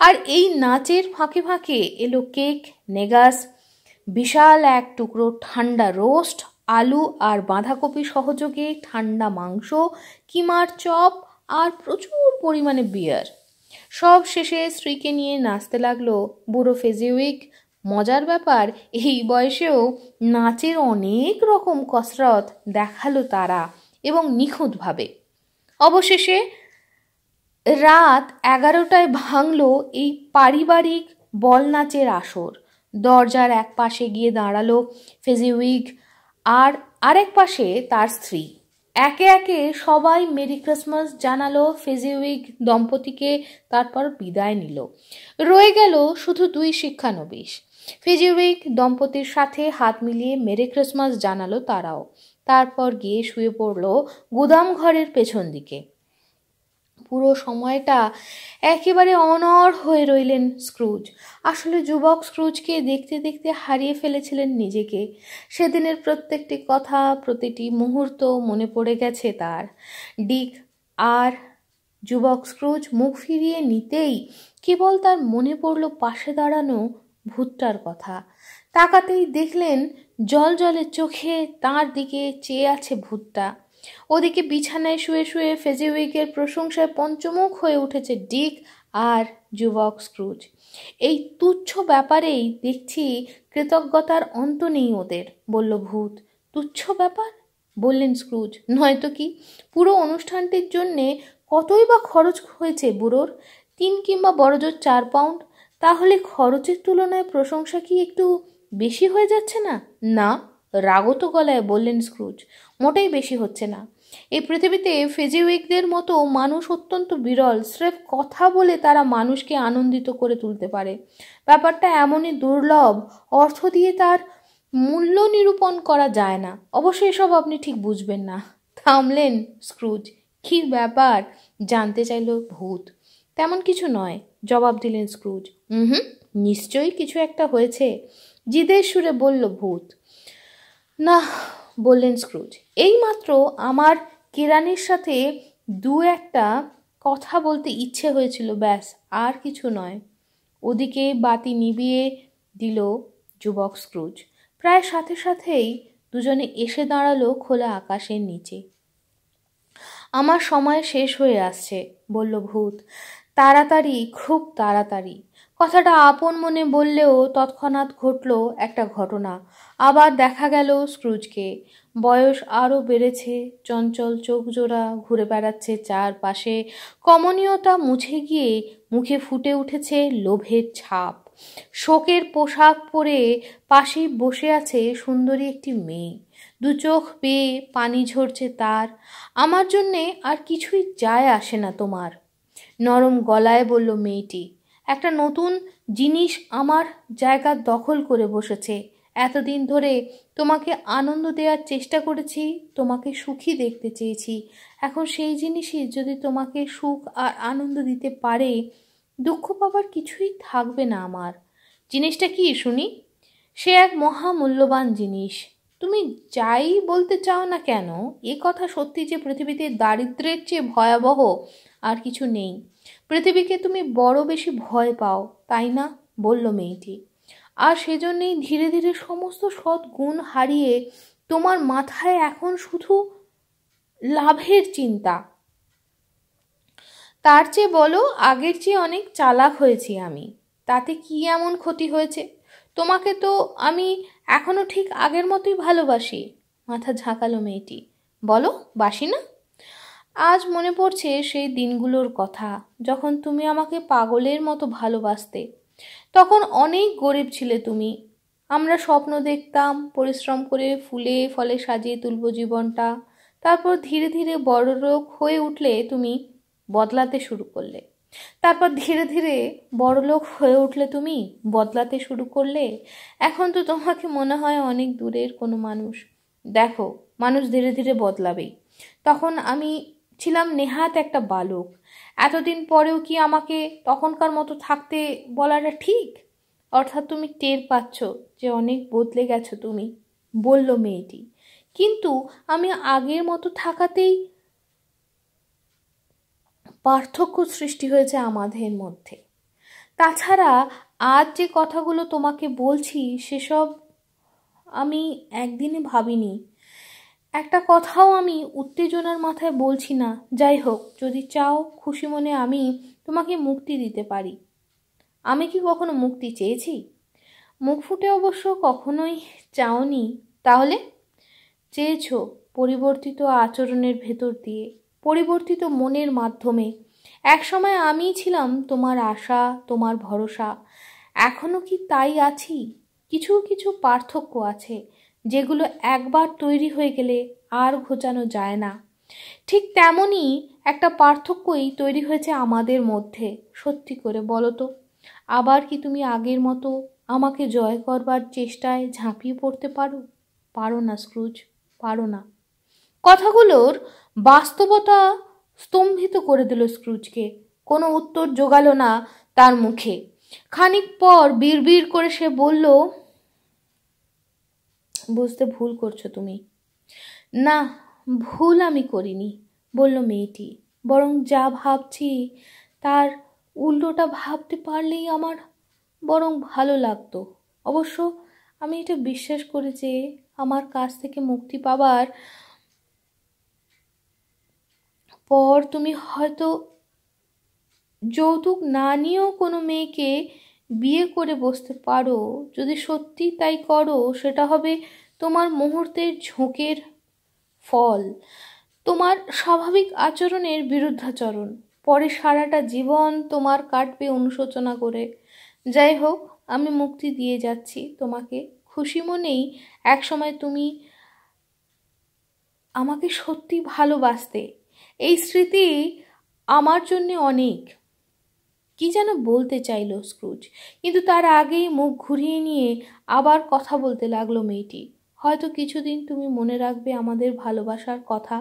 আর এই নাচের ফাঁকে ফাঁকে এলো কেক নেগাস বিশাল এক টুকরো ঠান্ডা রোস্ট আলু আর বাঁধাকপি সহযোগে ঠান্ডা মাংস কিমার চপ আর প্রচুর পরিমাণে বিয়ার সব শেষে স্ত্রীকে নিয়ে নাচতে লাগলো বুড়ো ফেজিউইক মজার ব্যাপার এই বয়সেও নাচের অনেক রকম কসরত দেখালো তারা এবং নিখুঁতভাবে অবশেষে রাত এগারোটায় ভাঙল এই পারিবারিক বল নাচের আসর দরজার এক পাশে গিয়ে দাঁড়ালো ফেজিউইক আর আরেক পাশে তার স্ত্রী একে একে সবাই মেরি ক্রিসমাস জানালো ফেজিউইক দম্পতিকে তারপর বিদায় নিল রয়ে গেল শুধু দুই শিক্ষানবিশ ফিজিউইক দম্পতির সাথে হাত মিলিয়ে মেরে ক্রিসমাস জানালো তারাও তারপর গিয়ে শুয়ে পড়ল গুদাম ঘরের পেছন দিকে পুরো সময়টা একেবারে অনর হয়ে রইলেন স্ক্রুজ আসলে যুবক স্ক্রুজকে দেখতে দেখতে হারিয়ে ফেলেছিলেন নিজেকে সেদিনের প্রত্যেকটি কথা প্রতিটি মুহূর্ত মনে পড়ে গেছে তার ডিক আর যুবক স্ক্রুজ মুখ ফিরিয়ে নিতেই কেবল তার মনে পড়ল পাশে দাঁড়ানো ভুট্টার কথা তাকাতেই দেখলেন জল জলে চোখে তাঁর দিকে চেয়ে আছে ভুট্টা ওদিকে বিছানায় শুয়ে শুয়ে ফেজিউইকের প্রশংসায় পঞ্চমুখ হয়ে উঠেছে ডিক আর যুবক স্ক্রুজ এই তুচ্ছ ব্যাপারেই দেখছি কৃতজ্ঞতার অন্ত নেই ওদের বলল ভূত তুচ্ছ ব্যাপার বললেন স্ক্রুজ নয়তো কি পুরো অনুষ্ঠানটির জন্যে কতই বা খরচ হয়েছে বুড়োর তিন কিংবা বড়জোর চার পাউন্ড তাহলে খরচের তুলনায় প্রশংসা কি একটু বেশি হয়ে যাচ্ছে না না রাগত গলায় বললেন স্ক্রুজ মোটেই বেশি হচ্ছে না এই পৃথিবীতে ফেজিউইকদের মতো মানুষ অত্যন্ত বিরল স্রেফ কথা বলে তারা মানুষকে আনন্দিত করে তুলতে পারে ব্যাপারটা এমনই দুর্লভ অর্থ দিয়ে তার মূল্য নিরূপণ করা যায় না অবশ্যই এসব আপনি ঠিক বুঝবেন না থামলেন স্ক্রুজ কী ব্যাপার জানতে চাইল ভূত তেমন কিছু নয় জবাব দিলেন স্ক্রুজ হুম নিশ্চয়ই কিছু একটা হয়েছে জিদের সুরে বলল ভূত না বললেন স্ক্রুজ এইমাত্র আমার কেরানির সাথে দু একটা কথা বলতে ইচ্ছে হয়েছিল ব্যাস আর কিছু নয় ওদিকে বাতি নিবিয়ে দিল যুবক স্ক্রুজ প্রায় সাথে সাথেই দুজনে এসে দাঁড়ালো খোলা আকাশের নিচে আমার সময় শেষ হয়ে আসছে বলল ভূত তাড়াতাড়ি খুব তাড়াতাড়ি কথাটা আপন মনে বললেও তৎক্ষণাৎ ঘটল একটা ঘটনা আবার দেখা গেল স্ক্রুজকে বয়স আরও বেড়েছে চঞ্চল চোখ জোড়া ঘুরে বেড়াচ্ছে চারপাশে কমনীয়তা মুছে গিয়ে মুখে ফুটে উঠেছে লোভের ছাপ শোকের পোশাক পরে পাশে বসে আছে সুন্দরী একটি মেয়ে দু চোখ বেয়ে পানি ঝরছে তার আমার জন্যে আর কিছুই যায় আসে না তোমার নরম গলায় বলল মেয়েটি একটা নতুন জিনিস আমার জায়গা দখল করে বসেছে এতদিন ধরে তোমাকে আনন্দ দেওয়ার চেষ্টা করেছি তোমাকে সুখী দেখতে চেয়েছি এখন সেই জিনিসই যদি তোমাকে সুখ আর আনন্দ দিতে পারে দুঃখ পাবার কিছুই থাকবে না আমার জিনিসটা কি শুনি সে এক মহামূল্যবান জিনিস তুমি যাই বলতে চাও না কেন এ কথা সত্যি যে পৃথিবীতে দারিদ্রের চেয়ে ভয়াবহ আর কিছু নেই পৃথিবীকে তুমি বড় বেশি ভয় পাও তাই না বলল মেয়েটি আর সেজন্যেই ধীরে ধীরে সমস্ত সৎ গুণ হারিয়ে তোমার মাথায় এখন শুধু লাভের চিন্তা তার চেয়ে বলো আগের চেয়ে অনেক চালাক হয়েছি আমি তাতে কি এমন ক্ষতি হয়েছে তোমাকে তো আমি এখনও ঠিক আগের মতোই ভালোবাসি মাথা ঝাঁকালো মেয়েটি বলো বাসি না আজ মনে পড়ছে সেই দিনগুলোর কথা যখন তুমি আমাকে পাগলের মতো ভালোবাসতে তখন অনেক গরিব ছিলে তুমি আমরা স্বপ্ন দেখতাম পরিশ্রম করে ফুলে ফলে সাজিয়ে তুলব জীবনটা তারপর ধীরে ধীরে বড় লোক হয়ে উঠলে তুমি বদলাতে শুরু করলে তারপর ধীরে ধীরে লোক হয়ে উঠলে তুমি বদলাতে শুরু করলে এখন তো তোমাকে মনে হয় অনেক দূরের কোনো মানুষ দেখো মানুষ ধীরে ধীরে বদলাবেই তখন আমি ছিলাম নেহাত একটা বালক এতদিন পরেও কি আমাকে তখনকার মতো থাকতে বলাটা ঠিক অর্থাৎ তুমি টের পাচ্ছ যে অনেক বদলে গেছো তুমি বলল মেয়েটি কিন্তু আমি আগের মতো থাকাতেই পার্থক্য সৃষ্টি হয়েছে আমাদের মধ্যে তাছাড়া আজ যে কথাগুলো তোমাকে বলছি সেসব আমি একদিনে ভাবিনি একটা কথাও আমি উত্তেজনার মাথায় বলছি না যাই হোক যদি চাও খুশি মনে আমি তোমাকে মুক্তি দিতে পারি আমি কি কখনো মুক্তি চেয়েছি মুখ ফুটে অবশ্য কখনোই চাওনি তাহলে চেয়েছ পরিবর্তিত আচরণের ভেতর দিয়ে পরিবর্তিত মনের মাধ্যমে একসময় আমি ছিলাম তোমার আশা তোমার ভরসা এখনও কি তাই আছি কিছু কিছু পার্থক্য আছে যেগুলো একবার তৈরি হয়ে গেলে আর ঘোচানো যায় না ঠিক তেমনই একটা পার্থক্যই তৈরি হয়েছে আমাদের মধ্যে সত্যি করে বলো তো আবার কি তুমি আগের মতো আমাকে জয় করবার চেষ্টায় ঝাঁপিয়ে পড়তে পারো পারো না স্ক্রুজ পারো না কথাগুলোর বাস্তবতা স্তম্ভিত করে দিল স্ক্রুজকে কোনো উত্তর জোগালো না তার মুখে খানিক পর বিড় করে সে বলল বুঝতে ভুল করছো তুমি না ভুল আমি করিনি বলল মেয়েটি বরং যা ভাবছি তার উল্টোটা ভাবতে পারলেই আমার বরং ভালো লাগতো অবশ্য আমি এটা বিশ্বাস করি যে আমার কাছ থেকে মুক্তি পাবার পর তুমি হয়তো যৌতুক না নিয়েও কোনো মেয়েকে বিয়ে করে বসতে পারো যদি সত্যি তাই করো সেটা হবে তোমার মুহূর্তের ঝোঁকের ফল তোমার স্বাভাবিক আচরণের বিরুদ্ধাচরণ পরে সারাটা জীবন তোমার কাটবে অনুশোচনা করে যাই হোক আমি মুক্তি দিয়ে যাচ্ছি তোমাকে খুশি মনেই একসময় তুমি আমাকে সত্যি ভালোবাসতে এই স্মৃতি আমার জন্যে অনেক কি যেন বলতে চাইল স্ক্রুজ কিন্তু তার আগেই মুখ ঘুরিয়ে নিয়ে আবার কথা বলতে লাগলো মেয়েটি হয়তো কিছুদিন তুমি মনে রাখবে আমাদের ভালোবাসার কথা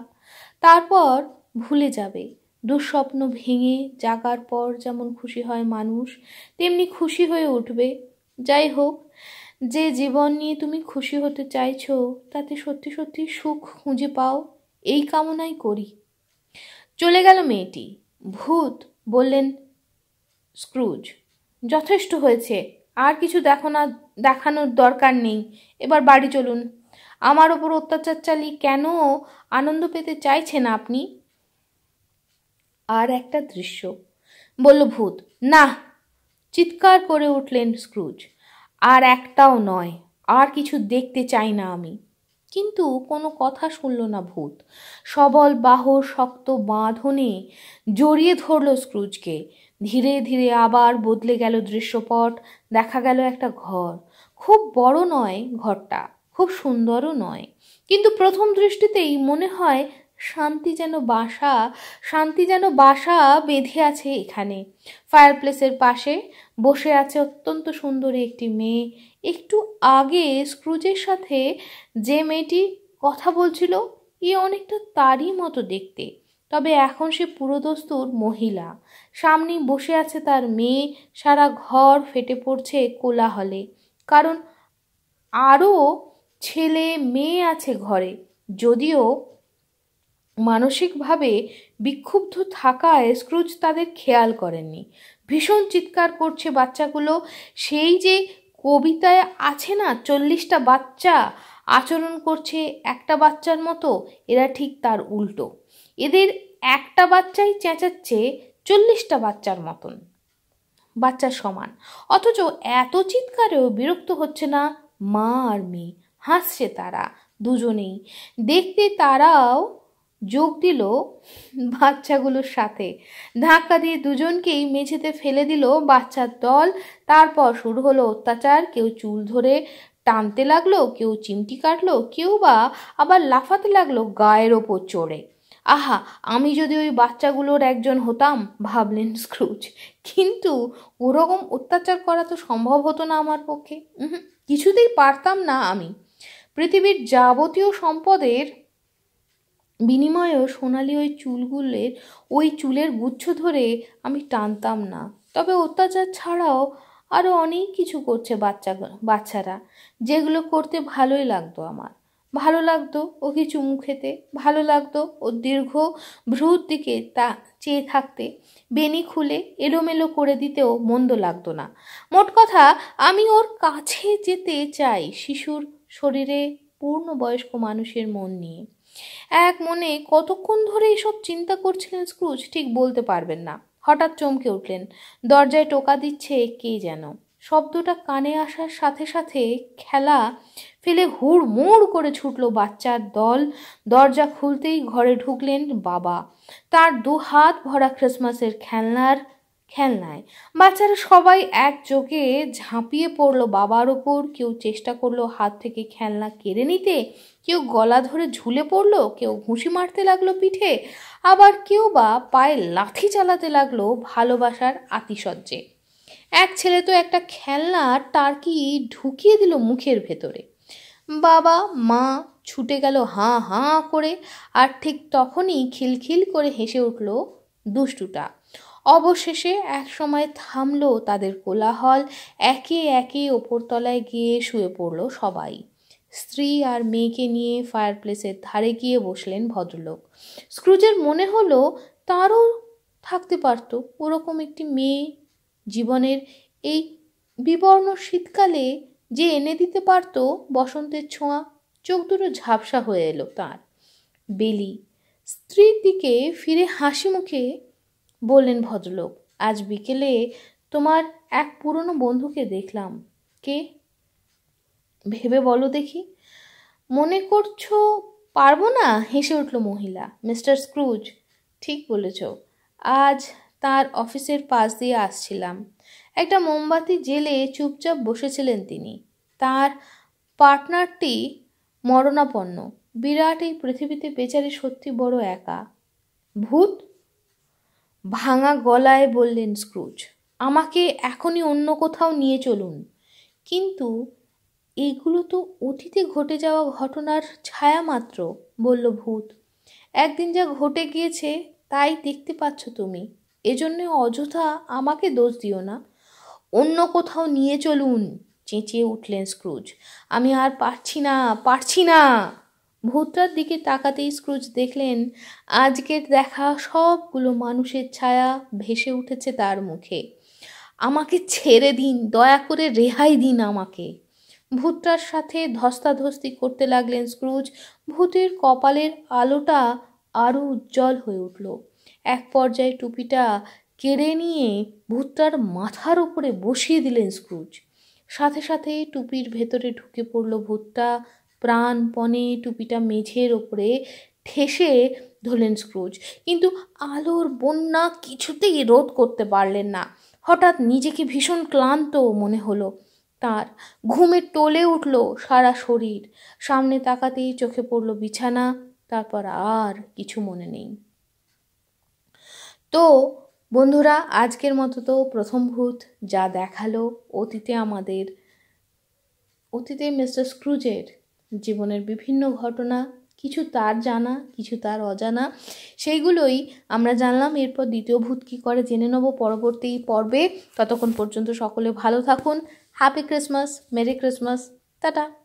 তারপর ভুলে যাবে দুঃস্বপ্ন ভেঙে জাগার পর যেমন খুশি হয় মানুষ তেমনি খুশি হয়ে উঠবে যাই হোক যে জীবন নিয়ে তুমি খুশি হতে চাইছ তাতে সত্যি সত্যি সুখ খুঁজে পাও এই কামনাই করি চলে গেল মেয়েটি ভূত বললেন স্ক্রুজ যথেষ্ট হয়েছে আর কিছু দেখো না দেখানোর দরকার নেই এবার বাড়ি চলুন আমার ওপর অত্যাচার চালিয়ে কেন আনন্দ পেতে চাইছেন আপনি আর একটা দৃশ্য বলল ভূত না চিৎকার করে উঠলেন স্ক্রুজ আর একটাও নয় আর কিছু দেখতে চাই না আমি কিন্তু কোনো কথা শুনল না ভূত সবল বাহর শক্ত বাঁধনে জড়িয়ে ধরল স্ক্রুজকে ধীরে ধীরে আবার বদলে গেল দৃশ্যপট দেখা গেল একটা ঘর খুব বড় নয় ঘরটা খুব সুন্দরও নয় কিন্তু প্রথম দৃষ্টিতেই মনে হয় শান্তি যেন বাসা শান্তি যেন বাসা বেঁধে আছে এখানে ফায়ারপ্লেসের পাশে বসে আছে অত্যন্ত সুন্দরী একটি মেয়ে একটু আগে স্ক্রুজের সাথে যে মেয়েটি কথা বলছিল ইয়ে অনেকটা তারই মতো দেখতে তবে এখন সে পুরোদস্তুর মহিলা সামনে বসে আছে তার মেয়ে সারা ঘর ফেটে পড়ছে কোলাহলে কারণ আরও ছেলে মেয়ে আছে ঘরে যদিও মানসিকভাবে বিক্ষুব্ধ থাকায় স্ক্রুজ তাদের খেয়াল করেননি ভীষণ চিৎকার করছে বাচ্চাগুলো সেই যে কবিতায় আছে না চল্লিশটা বাচ্চা আচরণ করছে একটা বাচ্চার মতো এরা ঠিক তার উল্টো এদের একটা বাচ্চাই চেঁচাচ্ছে চল্লিশটা বাচ্চার মতন বাচ্চা সমান অথচ এত চিৎকারেও বিরক্ত হচ্ছে না মা আর মেয়ে হাসছে তারা দুজনেই দেখতে তারাও যোগ দিল বাচ্চাগুলোর সাথে ধাক্কা দিয়ে দুজনকেই মেঝেতে ফেলে দিল বাচ্চার দল তারপর শুরু হলো অত্যাচার কেউ চুল ধরে টানতে লাগলো কেউ চিমটি কাটলো কেউ বা আবার লাফাতে লাগলো গায়ের ওপর চড়ে আহা আমি যদি ওই বাচ্চাগুলোর একজন হতাম ভাবলেন স্ক্রুজ কিন্তু ওরকম অত্যাচার করা তো সম্ভব হতো না আমার পক্ষে কিছুতেই পারতাম না আমি পৃথিবীর যাবতীয় সম্পদের বিনিময়েও সোনালি ওই চুলগুলের ওই চুলের গুচ্ছ ধরে আমি টানতাম না তবে অত্যাচার ছাড়াও আরও অনেক কিছু করছে বাচ্চা বাচ্চারা যেগুলো করতে ভালোই লাগতো আমার ভালো লাগতো ও চুমু খেতে ভালো লাগতো ওর দীর্ঘ ভ্রুর দিকে তা চেয়ে থাকতে বেনি খুলে এলোমেলো করে দিতেও মন্দ লাগতো না মোট কথা আমি ওর কাছে যেতে চাই শিশুর শরীরে পূর্ণবয়স্ক মানুষের মন নিয়ে এক মনে কতক্ষণ ধরে এসব চিন্তা করছিলেন স্ক্রুজ ঠিক বলতে পারবেন না হঠাৎ চমকে উঠলেন দরজায় টোকা দিচ্ছে কে যেন শব্দটা কানে আসার সাথে সাথে খেলা ফেলে হুড়মুড় করে ছুটল বাচ্চার দল দরজা খুলতেই ঘরে ঢুকলেন বাবা তার দু হাত ভরা ক্রিসমাসের খেলনার খেলনায় বাচ্চারা সবাই একযোগে ঝাঁপিয়ে পড়লো বাবার ওপর কেউ চেষ্টা করলো হাত থেকে খেলনা কেড়ে নিতে কেউ গলা ধরে ঝুলে পড়লো কেউ ঘুষি মারতে লাগলো পিঠে আবার কেউ বা পায়ে লাথি চালাতে লাগলো ভালোবাসার আতিশয্যে এক ছেলে তো একটা খেলনা টার্কি ঢুকিয়ে দিল মুখের ভেতরে বাবা মা ছুটে গেল হাঁ হাঁ করে আর ঠিক তখনই খিলখিল করে হেসে উঠল দুষ্টুটা অবশেষে এক সময় থামল তাদের কোলাহল একে একে ওপরতলায় গিয়ে শুয়ে পড়ল সবাই স্ত্রী আর মেয়েকে নিয়ে ফায়ারপ্লেসের ধারে গিয়ে বসলেন ভদ্রলোক স্ক্রুজের মনে হলো তারও থাকতে পারত ওরকম একটি মেয়ে জীবনের এই বিবর্ণ শীতকালে যে এনে দিতে পারত বসন্তের ছোঁয়া চোখ দুটো ঝাপসা হয়ে এলো তার বেলি স্ত্রীর দিকে ফিরে হাসি মুখে বললেন ভদ্রলোক আজ বিকেলে তোমার এক পুরনো বন্ধুকে দেখলাম কে ভেবে বলো দেখি মনে করছো পারবো না হেসে উঠল মহিলা মিস্টার স্ক্রুজ ঠিক বলেছ আজ তার অফিসের পাশ দিয়ে আসছিলাম একটা মোমবাতি জেলে চুপচাপ বসেছিলেন তিনি তার পার্টনারটি মরণাপন্ন বিরাট এই পৃথিবীতে বেচারি সত্যি বড় একা ভূত ভাঙা গলায় বললেন স্ক্রুজ আমাকে এখনই অন্য কোথাও নিয়ে চলুন কিন্তু এগুলো তো অতীতে ঘটে যাওয়া ঘটনার ছায়া মাত্র বলল ভূত একদিন যা ঘটে গিয়েছে তাই দেখতে পাচ্ছ তুমি এজন্য অযথা আমাকে দোষ দিও না অন্য কোথাও নিয়ে চলুন চেঁচিয়ে উঠলেন স্ক্রুজ আমি আর পারছি না পারছি না ভূতটার দিকে তাকাতেই স্ক্রুজ দেখলেন আজকের দেখা সবগুলো মানুষের ছায়া ভেসে উঠেছে তার মুখে আমাকে ছেড়ে দিন দয়া করে রেহাই দিন আমাকে ভূতটার সাথে ধস্তাধস্তি করতে লাগলেন স্ক্রুজ ভূতের কপালের আলোটা আরও উজ্জ্বল হয়ে উঠল এক পর্যায়ে টুপিটা কেড়ে নিয়ে ভূতটার মাথার উপরে বসিয়ে দিলেন স্ক্রুজ সাথে সাথে টুপির ভেতরে ঢুকে পড়ল ভূতটা প্রাণপণে টুপিটা মেঝের ওপরে ঠেসে ধরলেন স্ক্রুজ কিন্তু আলোর বন্যা কিছুতেই রোধ করতে পারলেন না হঠাৎ নিজেকে ভীষণ ক্লান্ত মনে হলো তার ঘুমে টলে উঠল সারা শরীর সামনে তাকাতেই চোখে পড়ল বিছানা তারপর আর কিছু মনে নেই তো বন্ধুরা আজকের মতো তো প্রথম ভূত যা দেখালো অতীতে আমাদের অতীতে মিস্টার স্ক্রুজের জীবনের বিভিন্ন ঘটনা কিছু তার জানা কিছু তার অজানা সেইগুলোই আমরা জানলাম এরপর দ্বিতীয় ভূত কী করে জেনে নেব পরবর্তী পর্বে ততক্ষণ পর্যন্ত সকলে ভালো থাকুন happy Christmas merry Christmas tata